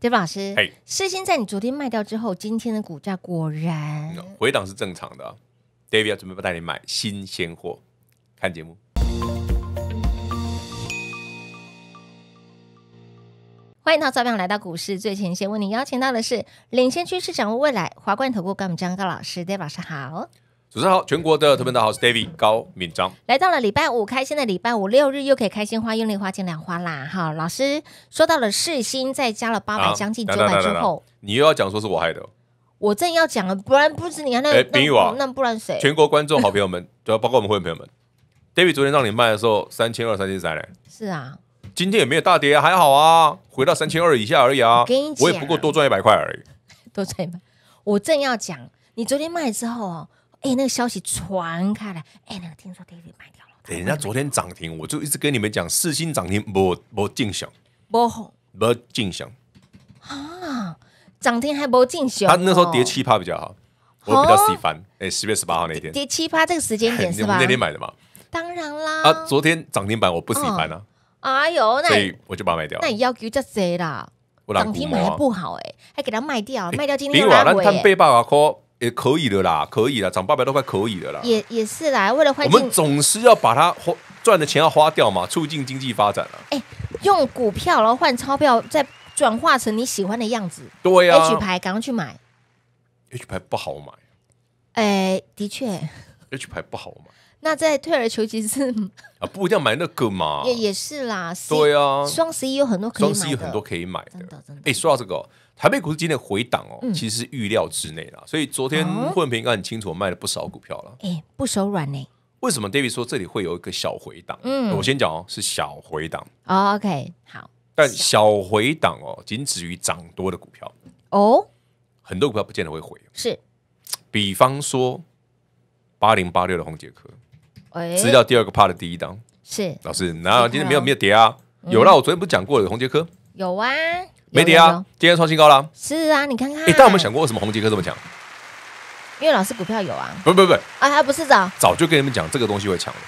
David 老师，嘿，世鑫在你昨天卖掉之后，今天的股价果然回档是正常的。啊。David 要准备不带你买新鲜货，看节目。欢迎到早报来到股市最前线，为您邀请到的是领先趋势掌握未来华冠投顾高木章高老师，David 老师好。主持人好，全国的特别大好，是 David 高敏章。来到了礼拜五，开心的礼拜五、六日又可以开心花、用力花、尽量花啦。哈，老师说到了市心再加了八百，将近九百之后，你又要讲说是我害的？我正要讲啊，不然不是你那那那那不然谁？全国观众、好朋友们，就 包括我们会员朋友们，David 昨天让你卖的时候三千二、三千三嘞。是啊，今天也没有大跌，还好啊，回到三千二以下而已啊。我也不过多赚一百块而已，多赚一百。我正要讲，你昨天卖之后哦。哎，那个消息传开来，哎，那个听说 David 卖掉了。人家昨天涨停，我就一直跟你们讲，四星涨停，不不进行，不红，不进行啊，涨停还不进行。他那时候跌七趴比较好，我比较喜欢。哎，十月十八号那天跌七趴，这个时间点是吧？那天买的嘛。当然啦。啊，昨天涨停板我不喜欢啊。哎呦，那所以我就把它卖掉。那你要求这亏啦，涨停板还不好哎，还给他卖掉，卖掉今天拉回。我拿它背包阿哭。也可以的啦，可以啦，涨八百多块可以的啦。也也是啦，为了换我们总是要把它花赚的钱要花掉嘛，促进经济发展啊。哎，用股票然后换钞票，再转化成你喜欢的样子。对呀，H 牌赶快去买，H 牌不好买。哎，的确。H 牌不好嘛？那在退而求其次 啊，不一定要买那个嘛。也也是啦，对啊，双十一有很多可以双十一很多可以买的。真的哎，说到这个，台北股市今天回档哦，其实是预料之内啦。所以昨天混文平应该很清楚卖了不少股票了。哎，不手软呢。为什么 David 说这里会有一个小回档？嗯，我先讲哦，是小回档。OK，好。但小回档哦，仅止于涨多的股票哦，很多股票不见得会回。是，比方说。八零八六的红杰克，哎，知道第二个 part 的第一档是老师，那今天没有有跌啊，有啦，我昨天不是讲过了红杰克有啊，没跌啊，今天创新高了，是啊，你看看，但我们想过为什么红杰克这么强？因为老师股票有啊，不不不，啊不是早早就跟你们讲这个东西会强了，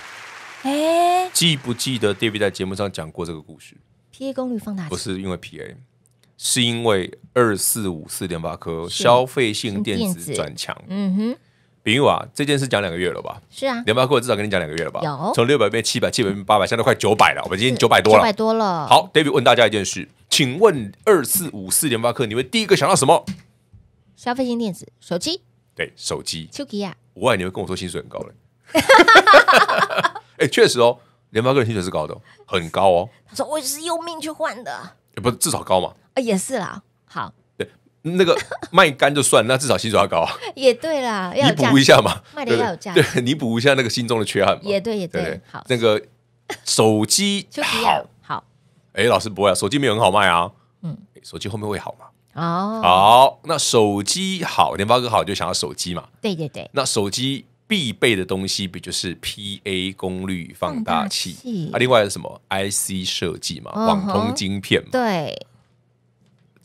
哎，记不记得 David 在节目上讲过这个故事？PA 功率放大不是因为 PA，是因为二四五四点八颗消费性电子转强，嗯哼。比如啊，这件事讲两个月了吧？是啊，联发科至少跟你讲两个月了吧？有，从六百变七百，七百变八百，现在快九百了。我们今天九百多了，九百多了。好，David 问大家一件事，请问二四五四联发科，你会第一个想到什么？消费型电子，手机。对，手机。秋吉啊，我爱你会跟我说薪水很高嘞。哎，确实哦，联发科的薪水是高的，很高哦。他说我是用命去换的，不是至少高嘛？啊，也是啦。好。那个卖干就算，那至少薪水要高。也对啦，弥补一下嘛，卖的要价。对，弥补一下那个心中的缺憾嘛。也对，也对。好，那个手机好，好。哎，老师不会啊，手机没有很好卖啊。嗯，手机后面会好吗？哦，好。那手机好，联发哥好，就想要手机嘛。对对对。那手机必备的东西，不就是 PA 功率放大器啊？另外是什么 IC 设计嘛？网通晶片。嘛，对。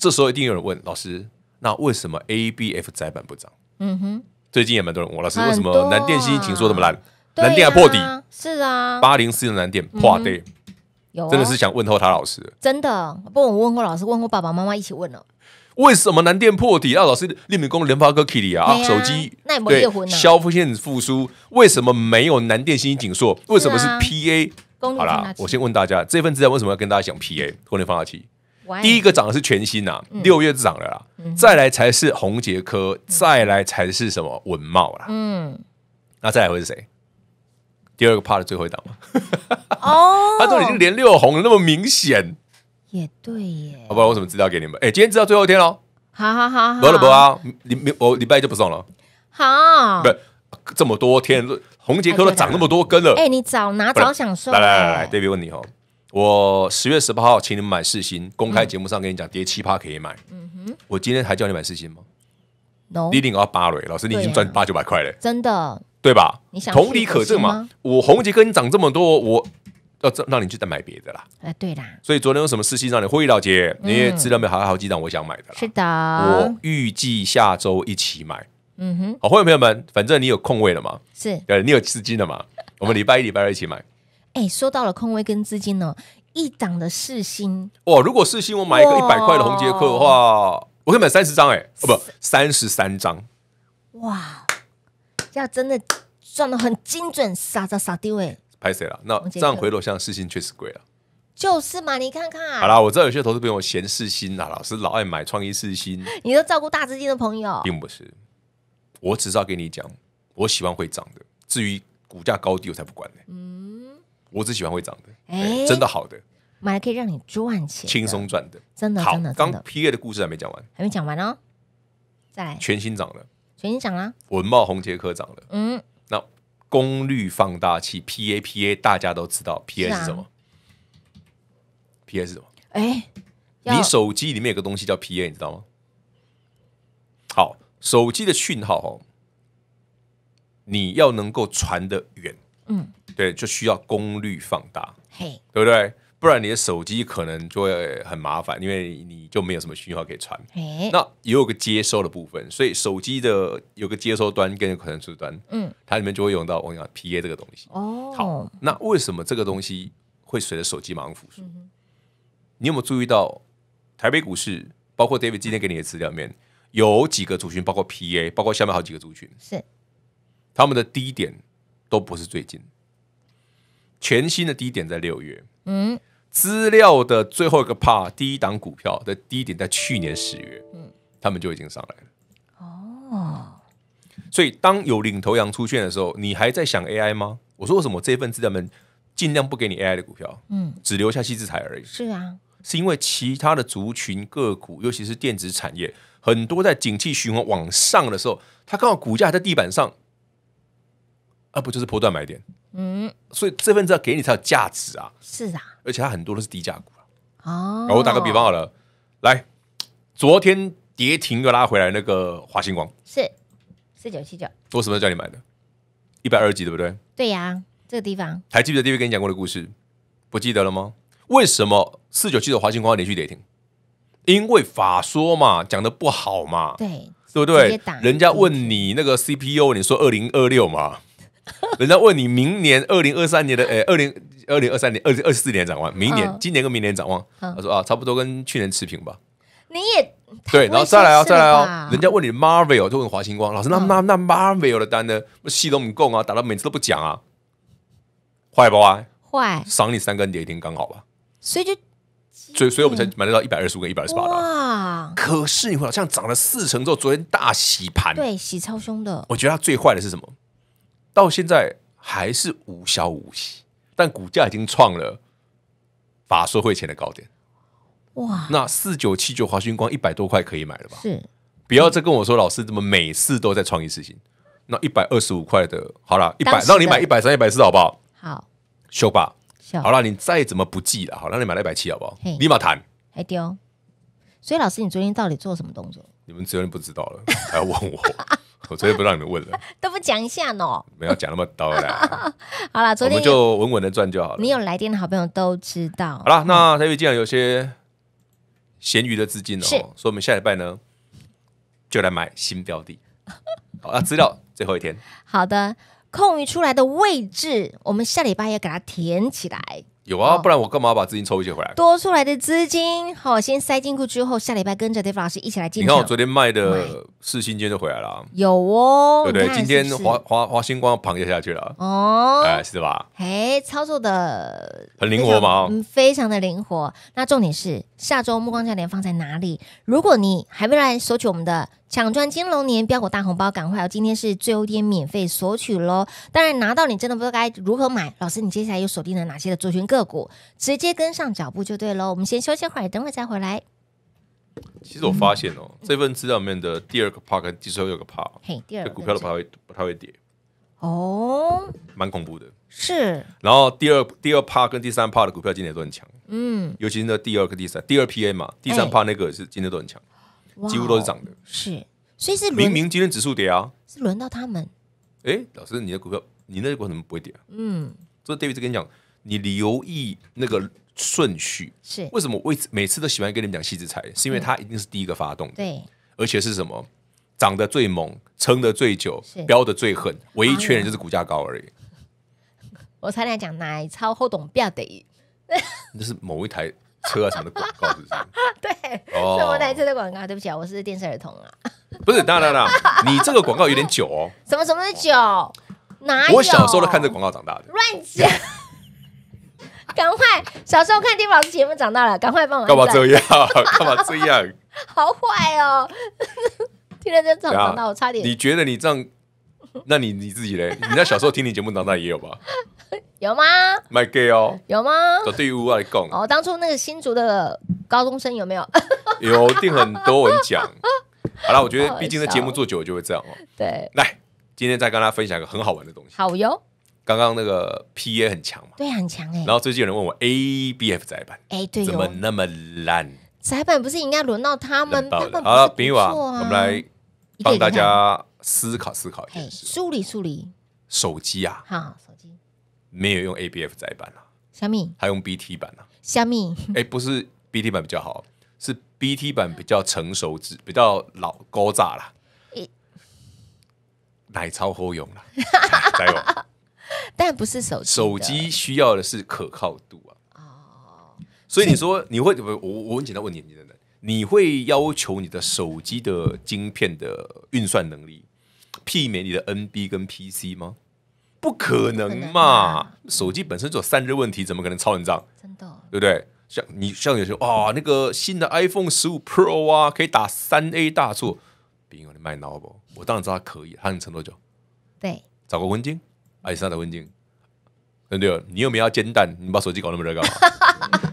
这时候一定有人问老师，那为什么 A B F 窄板不涨？嗯哼，最近也蛮多人问老师，为什么南电信息说这么烂？南电还破底？是啊，八零四的南电破底，真的是想问候他老师。真的，不过我问过老师，问过爸爸妈妈一起问了，为什么南电破底？啊，老师，立美工、联发科、K T y 啊，手机对消费线复苏，为什么没有南电新息紧缩？为什么是 P A？好啦，我先问大家，这份资料为什么要跟大家讲 P A？光电放大器。第一个涨的是全新呐，六月就涨了啦，再来才是红杰科，再来才是什么文茂啦，嗯，那再来会是谁？第二个趴的最后一档吗？哦，他都已经连六红了，那么明显，也对耶。好吧，我怎么知道给你们？哎，今天知道最后一天喽。好好好，不了不了，你明我礼拜就不送了。好，不这么多天，红杰科都涨那么多根了，哎，你早拿早享受。来来来，来，对比问你哦。我十月十八号，请你们买四星。公开节目上跟你讲，跌七趴可以买。嗯哼，我今天还叫你买四星吗？No，你领到八瑞，老师你已经赚八九百块嘞，真的，对吧？你想同理可证吗？我红杰哥你涨这么多，我要让你去再买别的啦。哎，对啦，所以昨天有什么事情让你会议老杰？你也知道没好好记档，我想买的啦。是的，我预计下周一起买。嗯哼，好，会迎朋友们，反正你有空位了嘛，是，对你有资金了嘛，我们礼拜一、礼拜二一起买。哎，说到了空位跟资金呢，一档的四新哇！如果四新，我买一个一百块的红杰克的话，我可以买三十张哎，不，三十三张哇！这样真的算的很精准，傻赚傻丢哎！拍谁了？那这样回落，像四新确实贵了，就是嘛。你看看，好啦，我知道有些投资朋友嫌四新啊，老是老爱买创意四新，你都照顾大资金的朋友，并不是。我只是要给你讲，我喜欢会涨的，至于股价高低，我才不管呢。嗯。我只喜欢会涨的，哎，真的好的，买可以让你赚钱，轻松赚的，真的真的刚 P A 的故事还没讲完，还没讲完哦，再来，全新涨了，全新涨了，文茂宏杰科涨了，嗯，那功率放大器 P A P A，大家都知道 P A 是什么？P A 是什么？哎，你手机里面有个东西叫 P A，你知道吗？好，手机的讯号哦，你要能够传得远，嗯。对，就需要功率放大，对不对？不然你的手机可能就会很麻烦，因为你就没有什么讯号可以传。那也有个接收的部分，所以手机的有个接收端跟可能出端，嗯，它里面就会用到我讲 PA 这个东西。哦，好，那为什么这个东西会随着手机马上复苏？你有没有注意到台北股市，包括 David 今天给你的资料里面，有几个族群，包括 PA，包括下面好几个族群，是他们的低点都不是最近。全新的低点在六月，嗯，资料的最后一个 part，第一档股票的低点在去年十月，嗯，他们就已经上来了，哦，所以当有领头羊出现的时候，你还在想 AI 吗？我说什么？这份资料们尽量不给你 AI 的股票，嗯，只留下西子财而已。是啊，是因为其他的族群个股，尤其是电子产业，很多在景气循环往上的时候，它刚好股价在地板上，啊，不就是波段买点？嗯，所以这份资料给你才有价值啊！是啊，而且它很多都是低价股啊。哦，我打个比方好了，来，昨天跌停又拉回来那个华星光是四九七九，我什么候叫你买的？一百二级对不对？对呀，这个地方不记得 DV 跟你讲过的故事，不记得了吗？为什么四九七九华星光连续跌停？因为法说嘛讲的不好嘛，对，对不对？人家问你那个 CPU，你说二零二六嘛。人家问你明年二零二三年的呃，二零二零二三年二二四年展望，明年今年跟明年展望，他说啊，差不多跟去年持平吧。你也对，然后再来哦，再来哦。人家问你 m a r v e l 就问华星光老师，那那那 m a r v e l 的单呢，戏都不够啊，打到每次都不讲啊。坏不坏？坏，赏你三个跌停，刚好吧。所以就，所以所以我们才买到一百二十五跟一百二十八。哇，可是你好像涨了四成之后，昨天大洗盘，对，洗超凶的。我觉得它最坏的是什么？到现在还是无消无息，但股价已经创了法说会前的高点。哇！那四九七九华讯光一百多块可以买了吧？是，不要再跟我说老师怎么每次都在创一次性。那一百二十五块的好了，一百让你买一百三一百四好不好？好，修吧。好了，你再怎么不记了，好，让你买了一百七好不好？立马谈，还丢。所以老师，你昨天到底做什么动作？你们只有人不知道了，还要问我？我昨天不让你们问了，都不讲一下喏，不要讲那么刀啦。好了，昨天我就稳稳的赚就好了。你有来电的好朋友都知道。好了，那因为既然有些闲余的资金哦，所以我们下礼拜呢就来买新标的。好，那资料最后一天。好的，空余出来的位置，我们下礼拜要给它填起来。有啊，不然我干嘛把资金抽一些回来？多出来的资金，好，先塞进库之后，下礼拜跟着 d a v e 老师一起来进你看我昨天卖的四星间就回来了，有哦。对对，今天华华华星光螃蟹下去了，哦，哎是吧？哎，操作的。很灵活嘛？嗯，非常的灵活。那重点是下周目光焦点放在哪里？如果你还没来索取我们的抢赚金龙年标股大红包，赶快！今天是最后一天免费索取喽。当然拿到你真的不知道该如何买。老师，你接下来又锁定了哪些的族群个股？直接跟上脚步就对喽。我们先休息会儿，等会儿再回来。其实我发现哦，这份资料里面的第二个趴跟第十二个趴，嘿，第二个股票的趴会太会跌哦，蛮恐怖的。是，然后第二第二趴跟第三趴的股票今天都很强，嗯，尤其是那第二个、第三、第二批 A 嘛，第三趴那个是今天都很强，几乎都是涨的。是，所以是明明今天指数跌啊，是轮到他们。哎，老师，你的股票，你那股怎么不会跌？嗯，所 a v 于 d 跟你讲，你留意那个顺序是为什么？我每次都喜欢跟你们讲细资财，是因为它一定是第一个发动的，对，而且是什么涨得最猛，撑得最久，飙得最狠，唯一缺人就是股价高而已。我才来讲奶超好懂标的，那是某一台车啊上的广告，是是？不 对，是我哪台车的广告？对不起啊，我是电视儿童啊，不是，娜娜娜，你这个广告有点久哦。什么什么的久？哪？有？我小时候都看这广告长大的，乱讲，赶快，小时候看丁老师节目长大了，赶快帮我。干嘛这样？干嘛这样？好坏哦，听了真长，长大我差点。你觉得你这样？那你你自己嘞？你在小时候听你节目，当中也有吧？有吗？卖 gay 哦，有吗？在队伍外讲。哦，当初那个新竹的高中生有没有？有，定很多人讲。好了，我觉得毕竟这节目做久了就会这样哦。对，来，今天再跟大家分享一个很好玩的东西。好哟。刚刚那个 PA 很强嘛？对，很强哎。然后最近有人问我 ABF 宅板，哎，怎么那么烂？宅板不是应该轮到他们？好了，冰玉啊，我们来帮大家。思考思考，一梳理梳理。手机啊，好手机，没有用 ABF 载板啊，小米还用 BT 版啊，小米。哎，不是 BT 版比较好，是 BT 版比较成熟，只比较老高炸啦。奶超后用了，加 油！但不是手机，手机需要的是可靠度啊。哦，所以你说你会我我很简单问你，你你会要求你的手机的晶片的运算能力？媲美你的 NB 跟 PC 吗？不可能嘛！手机本身就散热问题，怎么可能超人渣？真的，对不对？像你像有些哇，那个新的 iPhone 十五 Pro 啊，可以打三 A 大作，别忘你卖 n 我当然知道它可以，它能撑多久？对，找个温静，爱上的温静。对你有没有要煎蛋？你把手机搞那么热干嘛？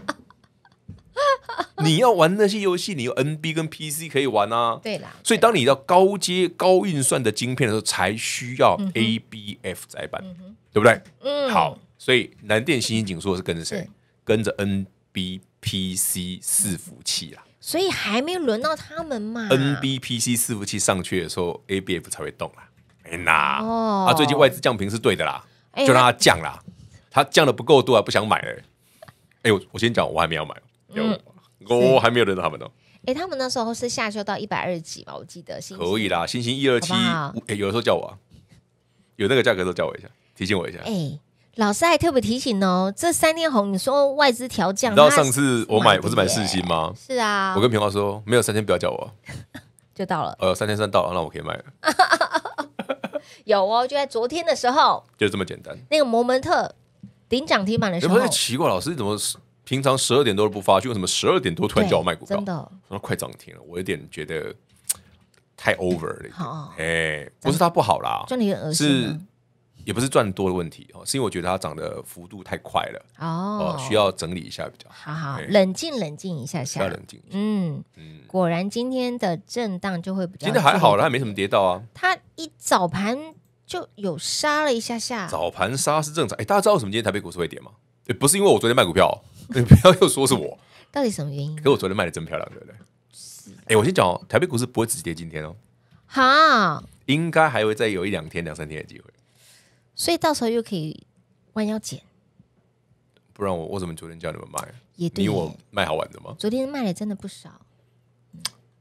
你要玩那些游戏，你有 NB 跟 PC 可以玩啊。对啦，所以当你要高阶高运算的晶片的时候，才需要 ABF 载板，对不对？嗯。好，所以南电新兴紧缩是跟着谁？跟着 NBPC 伺服器啦。所以还没轮到他们嘛？NBPC 伺服器上去的时候，ABF 才会动啦。哎呐，哦，他最近外资降频是对的啦，就让它降啦。它降的不够多，还不想买哎。哎呦，我先讲，我还没有买。有，我还没有认到他们哦。哎，他们那时候是下修到一百二十几吧？我记得。可以啦，星星一二七，哎，有的时候叫我，有那个价格的候叫我一下，提醒我一下。哎，老师还特别提醒哦，这三天红，你说外资调降。你知道上次我买不是买四星吗？是啊，我跟平华说，没有三天不要叫我。就到了。呃，三天算到，了，那我可以卖了。有哦，就在昨天的时候，就这么简单。那个摩门特顶涨停板的时候，奇怪，老师怎么？平常十二点多都不发，就什么十二点多突然叫我卖股票，的，快涨停了，我有点觉得太 over 了。哎，不是他不好啦，是也不是赚多的问题哦，是因为我觉得它涨的幅度太快了。哦，需要整理一下比较好，好冷静冷静一下下。冷嗯，果然今天的震荡就会比较。今天还好了，还没什么跌到啊。它一早盘就有杀了一下下。早盘杀是正常。哎，大家知道为什么今天台北股市会跌吗？哎，不是因为我昨天卖股票。你不要又说是我，到底什么原因？可我昨天卖的真漂亮，对不对？哎，我先讲哦，台北股市不会只跌今天哦。好。应该还会再有一两天、两三天的机会。所以到时候又可以弯腰捡。不然我我怎么昨天叫你们卖？也对。你我卖好玩的吗？昨天卖的真的不少。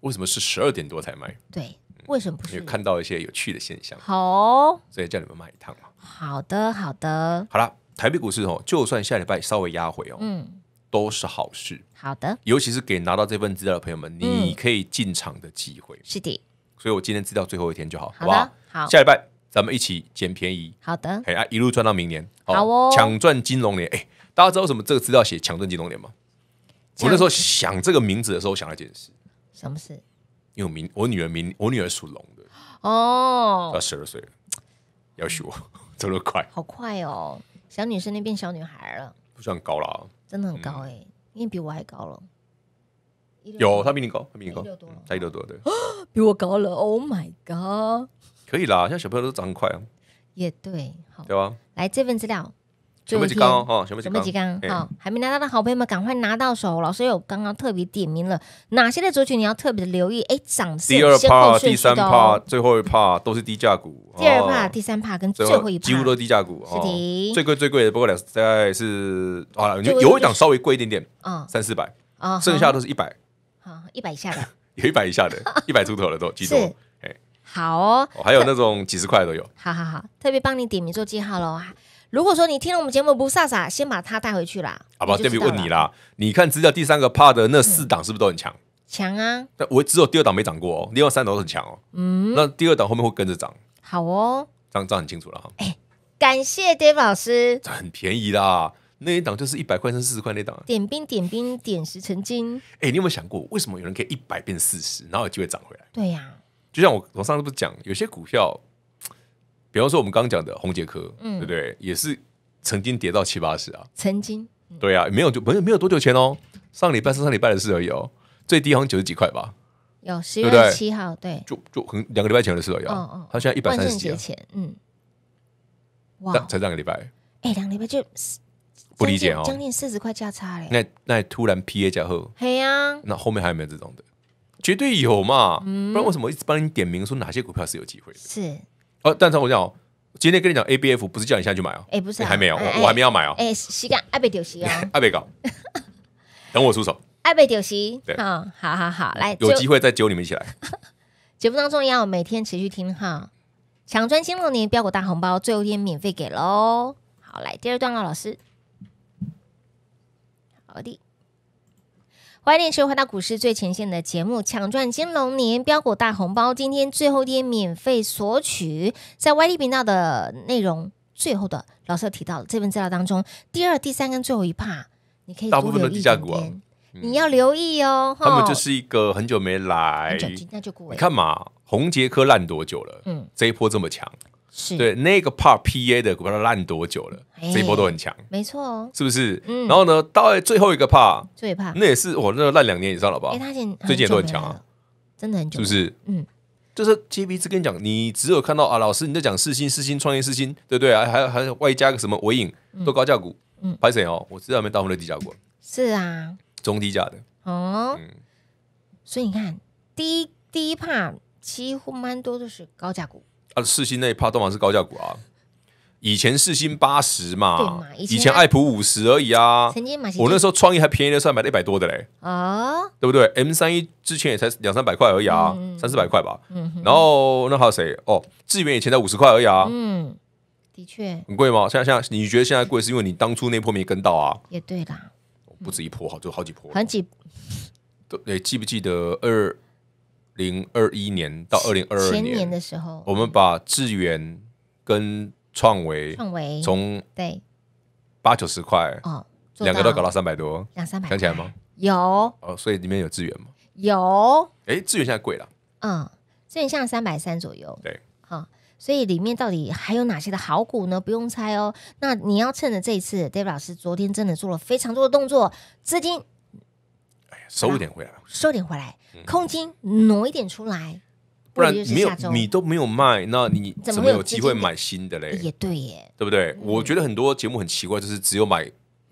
为什么是十二点多才卖？对，为什么不是？看到一些有趣的现象。好。所以叫你们卖一趟嘛。好的，好的。好了，台北股市哦，就算下礼拜稍微压回哦，嗯。都是好事，好的，尤其是给拿到这份资料的朋友们，你可以进场的机会，是的，所以我今天资料最后一天就好，好不好，好，下礼拜咱们一起捡便宜，好的，哎，一路赚到明年，好哦，抢赚金龙年！哎，大家知道什么？这个资料写抢赚金龙年吗？我那时候想这个名字的时候，想一解事，什么事？因为我名我女儿名我女儿属龙的哦，要十二岁了，要学，走得快，好快哦，小女生那边小女孩了。算高了，真的很高哎，因为比我还高了，有他比你高，他比你高，他一多多对，比我高了，Oh my God！可以啦，现在小朋友都长得快啊，也对，好对吧？来这份资料。全部几刚哦，全部几刚好，还没拿到的好朋友们赶快拿到手。老师有刚刚特别点名了哪些的族群你要特别留意。哎，掌声。第二帕、第三帕、最后一趴都是低价股。第二趴、第三趴跟最后一，几乎都低价股。哦，最贵最贵的不过两，大概是啊，有一档稍微贵一点点，三四百啊，剩下都是一百。好，一百以下的，有一百以下的，一百出头了都，记住。好哦，还有那种几十块都有。好好好，特别帮你点名做记号喽如果说你听了我们节目不飒飒，先把它带回去啦。好吧，David 问你啦，你看资料第三个 Part 那四档是不是都很强？强啊！那我只有第二档没涨过哦，另外三档很强哦。嗯，那第二档后面会跟着涨。好哦，这样这样很清楚了哈。哎，感谢 David 老师。很便宜啦，那一档就是一百块升四十块，那档点兵点兵点石成金。哎，你有没有想过，为什么有人可以一百变四十，然后有机会涨回来？对呀，就像我我上次不是讲，有些股票。比方说我们刚刚讲的红杰科，对不对？也是曾经跌到七八十啊，曾经。对啊，没有就没有没有多久前哦，上礼拜、上上礼拜的事而已哦。最低好像九十几块吧，有十月七号对。就就很两个礼拜前的事而已哦。哦哦，他现在一百三十几。万前，嗯。哇！才两个礼拜。哎，两礼拜就。不理解哦，将近四十块价差嘞。那那突然 P A 加后，嘿呀！那后面还有没有这种的？绝对有嘛，不然为什么一直帮你点名说哪些股票是有机会的？是。哦，但是我讲，今天跟你讲，ABF 不是叫你下去买哦，哎，不是，还没有，我还没要买哦，哎，是干，爱被丢西哦，爱被搞，等我出手，爱被丢西，对，好，好好好，来，有机会再揪你们一起来。节目当中要每天持续听哈，强专金龙年标股大红包，最后一天免费给喽，好来第二段了，老师，好的。欢迎各收回到股市最前线》的节目，《抢赚金龙年标股大红包》，今天最后天免费索取，在 YT 频道的内容，最后的老师提到这份资料当中第二、第三跟最后一帕，a r t 你可以多留意一点，你要留意哦。他们就是一个很久没来，那就你看嘛，宏杰科烂多久了？嗯，这一波这么强。是对那个怕 P A 的，股票烂多久了。这一波都很强，没错哦，是不是？然后呢，到最后一个怕，最怕那也是我那个烂两年以上了吧？哎，他现最简都很强啊，真的很久，是不是？嗯，就是 JB 一跟你讲，你只有看到啊，老师你在讲四星、四星、创业四星，对不对？还还还外加一个什么尾影都高价股，嗯，拍谁哦？我知道没到我们的低价股，是啊，中低价的哦。嗯，所以你看，第一第一怕几乎蛮多都是高价股。四星那一趴都还是高价股啊！以前四星八十嘛，以前爱普五十而已啊。我那时候创意还便宜了，算买了一百多的嘞啊，对不对？M 三一之前也才两三百块而已啊，三四百块吧。然后那还有谁？哦，智源以前才五十块而已啊。嗯，的确很贵吗？现在现在你觉得现在贵是因为你当初那波没跟到啊？也对啦，不止一波，好，就好几波，很几。对，记不记得二？零二一年到二零二二年的时候，我们把智源跟创维，创维从对八九十块哦，两个都搞到三百多，两三百想起来吗？有哦，所以里面有智源吗？有，哎，智源现在贵了，嗯，智源现在三百三左右，对，好，所以里面到底还有哪些的好股呢？不用猜哦，那你要趁着这一次 d a v i d 老师昨天真的做了非常多的动作，资金。收一点回来，收点回来，空间挪一点出来，不然没有你都没有卖，那你怎么有机会买新的嘞？也对耶，对不对？我觉得很多节目很奇怪，就是只有买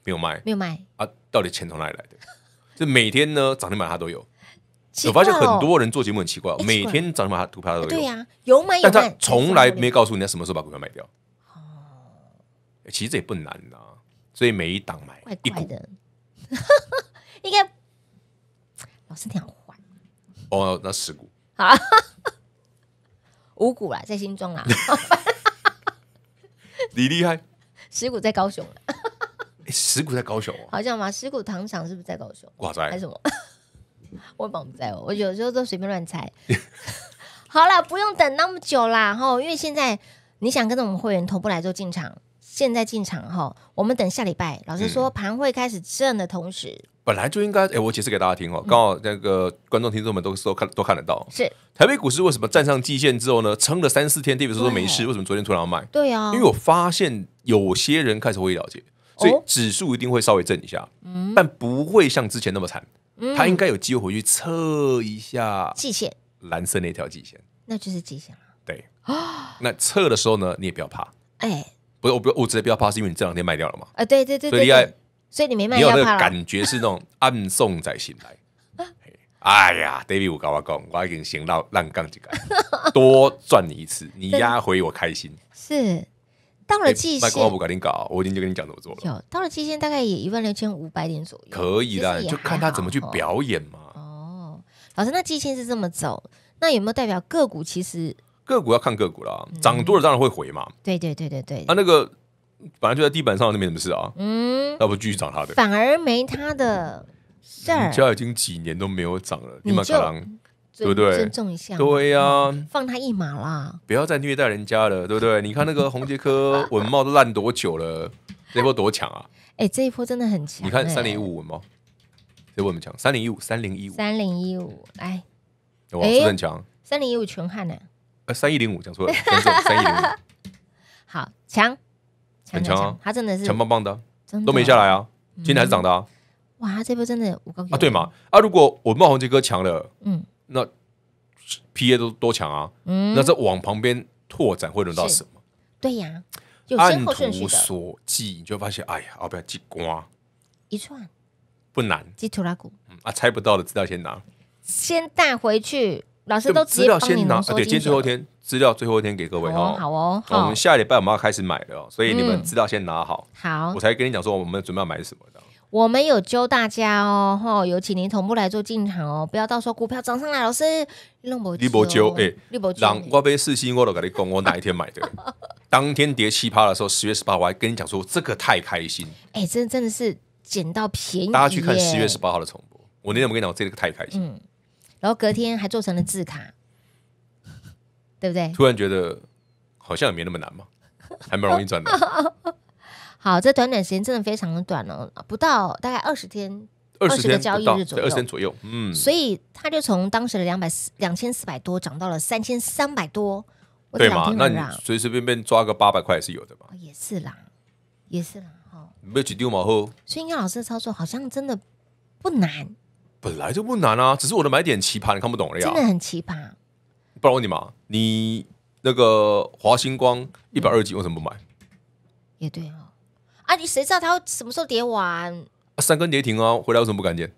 没有卖，没有卖啊，到底钱从哪里来的？就每天呢，涨停板它都有。我发现很多人做节目很奇怪，每天涨停板股票都有，对呀，有买，但他从来没告诉你他什么时候把股票卖掉。哦，其实这也不难呐，所以每一档买一股的，应该。身体好坏哦，那石鼓好，五谷啦，在心中啦，你厉害？石鼓在高雄了，石鼓在高雄，好像吗？石鼓糖厂是不是在高雄？哇塞，还是什么？我也不在哦，我有时候都随便乱猜。好了，不用等那么久啦，哈，因为现在你想跟着我们会员同步来做进场，现在进场哈，我们等下礼拜。老师说，盘会开始震的同时。本来就应该，哎，我解释给大家听哦，刚好那个观众听众们都都看都看得到。是，台北股市为什么站上季线之后呢？撑了三四天，地别是说没事，为什么昨天突然要卖？对呀，因为我发现有些人开始会了解，所以指数一定会稍微震一下，但不会像之前那么惨。他应该有机会回去测一下季线，蓝色那条季线，那就是季线了。对，那测的时候呢，你也不要怕。哎，不是，我不，我直接不要怕，是因为你这两天卖掉了嘛，啊，对对对，最厉害。所以你没卖，你有那感觉是那种暗送在心来。哎呀，David，我跟我讲，我已经醒到让杠几个，多赚你一次，你压回我开心。是到了极限，我不搞定搞，我已经就跟你讲怎么做。有到了季线，大概也一万六千五百点左右，可以啦，就看他怎么去表演嘛。哦，老师，那季线是这么走，那有没有代表个股其实个股要看个股了，涨多了当然会回嘛。对对对对对，那那个。本来就在地板上，那没什么事啊。嗯，要不继续涨他的，反而没他的事儿。现已经几年都没有涨了，你们可能对不对？尊重一下，对呀，放他一马啦，不要再虐待人家了，对不对？你看那个红杰科文茂都烂多久了？这波多强啊！哎，这一波真的很强。你看三零一五文茂，这波很强，三零一五，三零一五，三零一五，哎，哇，是很强，三零一五穷汉呢？呃，三一零五讲错了，三一零五，好强。很强啊，他真的是强棒棒的，真都没下来啊，今天还是涨的啊。哇，这波真的，我刚啊对嘛啊，如果我冒红杰哥强了，嗯，那 P A 都多强啊，嗯，那这往旁边拓展会轮到什么？对呀，按图索骥，你就发现，哎呀，啊，不要记瓜，一串不难，记图拉古，嗯啊，猜不到的知道先拿，先带回去。老师都资料先拿，对，今天最后一天，资料最后一天给各位哦。好哦，我们下礼拜我们要开始买了哦，所以你们资料先拿好。好，我才跟你讲说我们准备要买什么的。我们有教大家哦，哈，有请您同步来做进场哦，不要到时候股票涨上来，老师你博绿博揪，哎，绿博让我被四星我都跟你讲，我哪一天买的，当天跌七趴的时候，十月十八我还跟你讲说这个太开心，哎，真真的是捡到便宜。大家去看十月十八号的重播，我那天我跟你讲，我这个太开心。然后隔天还做成了字卡，对不对？突然觉得好像也没那么难嘛，还蛮容易赚的。好，这短短时间真的非常的短了，不到大概二十天，二十个交易日左右，二十天左右，嗯。所以他就从当时的两百四两千四百多涨到了三千三百多，对吗？那你随随便便抓个八百块也是有的吧？也是啦，也是啦，哦。不有去丢马后。所以应老师的操作好像真的不难。本来就不难啊，只是我的买点奇葩，你看不懂了呀。真的很奇葩。不然问你嘛，你那个华星光一百二几为什么不买？也对啊，啊，你谁知道他会什么时候跌完？三根跌停啊，回来为什么不敢减？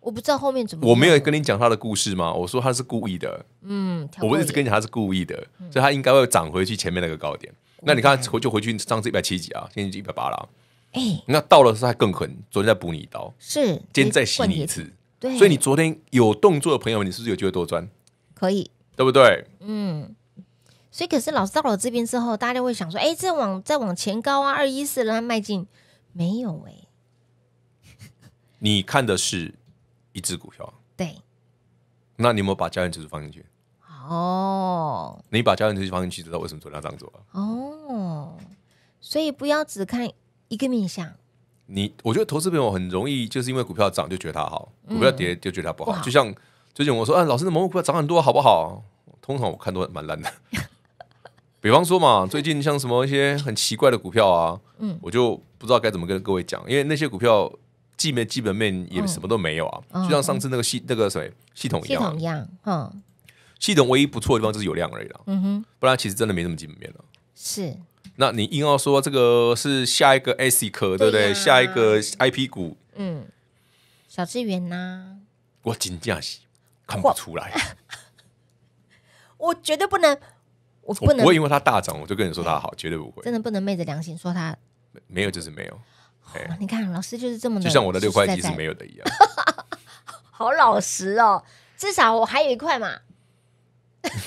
我不知道后面怎么。我没有跟你讲他的故事吗？我说他是故意的。嗯，我不是一直跟你讲他是故意的，所以他应该会涨回去前面那个高点。那你看回就回去上次一百七几啊，现在已经一百八了。哎，那到了时还更狠，昨天再补你一刀，是今天再洗你一次。对，所以你昨天有动作的朋友，你是不是有机会多赚？可以，对不对？嗯。所以，可是老师到了这边之后，大家会想说：“哎，再往再往前高啊，二一四它迈进没有？”哎，你看的是一只股票，对。那你有没有把家人指数放进去？哦。你把家人指数放进去，知道为什么昨天要这样做啊？哦，所以不要只看一个面相，你我觉得投资朋友很容易就是因为股票涨就觉得它好，股票跌就觉得它不好。就像最近我说啊，老师的某某股票涨很多，好不好？通常我看都蛮烂的。比方说嘛，最近像什么一些很奇怪的股票啊，嗯，我就不知道该怎么跟各位讲，因为那些股票基本面、基本面也什么都没有啊。就像上次那个系那个谁系统一样，系统一样，嗯，系统唯一不错的地方就是有量而已了。嗯哼，不然其实真的没什么基本面了。是。那你硬要说这个是下一个 A C 壳，对不对？下一个 I P 股，嗯，小智源呐，我惊讶看不出来，我绝对不能，我不能，不会因为它大涨，我就跟你说它好，绝对不会，真的不能昧着良心说它没有就是没有。你看老师就是这么，就像我的六块鸡是没有的一样，好老实哦，至少我还有一块嘛，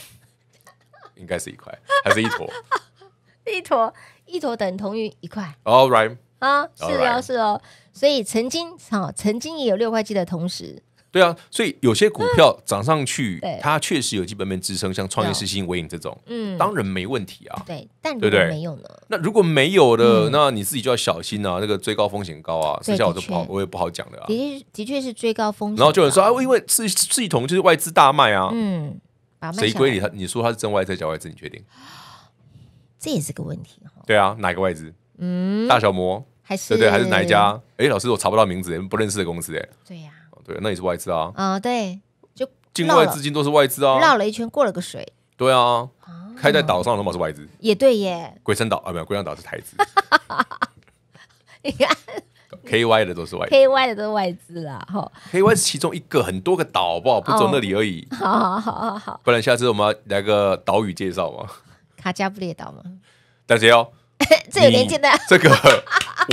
应该是一块，还是一坨。一坨一坨等同于一块，All right 啊，是哦是哦，所以曾经哈，曾经也有六块七的同时，对啊，所以有些股票涨上去，它确实有基本面支撑，像创业之星、微影这种，嗯，当然没问题啊，对，但如果没有呢？那如果没有的，那你自己就要小心啊，那个最高风险高啊，剩下我都不好，我也不好讲的啊，的确的确是最高风险，然后就人说啊，因为是系统就是外资大卖啊，嗯，谁归你？他你说他是真外资，假外资？你确定？这也是个问题哈。对啊，哪个外资？嗯，大小摩还是对对，还是哪一家？哎，老师，我查不到名字，不认识的公司哎。对呀，对，那也是外资啊。啊，对，就境外资金都是外资啊。绕了一圈，过了个水。对啊，开在岛上的嘛是外资。也对耶，鬼山岛啊，没有，龟山岛是台资。你看，KY 的都是外，KY 的都是外资啦。哈，KY 是其中一个，很多个岛好不走那里而已。好好好好好，不然下次我们要来个岛屿介绍嘛。卡加布列岛吗？大家要，这有连接的。这个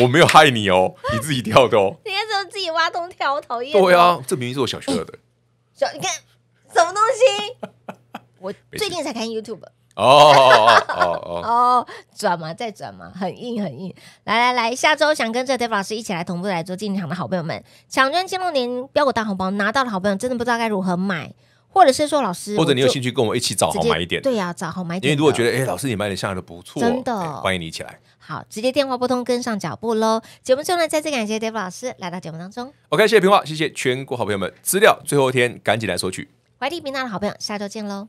我没有害你哦，你自己跳的哦。你怎么自己挖洞跳？讨厌。对啊，这明明是我小学的。小，你看什么东西？我最近才看 YouTube 哦哦哦哦哦，转嘛，再转嘛，很硬很硬。来来来，下周想跟着 David 老师一起来同步来做进场的好朋友们，抢砖进入年标鼓大红包，拿到的好朋友真的不知道该如何买。或者是说，老师，或者你有兴趣跟我一起找好买一点，对呀，找好买。因为如果觉得，哎，老师你买点下来的不错，真的，欢迎你一起来。好，直接电话拨通，跟上脚步喽。节目最后呢，再次感谢 Dave 老师来到节目当中。OK，谢谢平爸，谢谢全国好朋友们，资料最后一天，赶紧来索取。怀第频道的好朋友，下周见喽。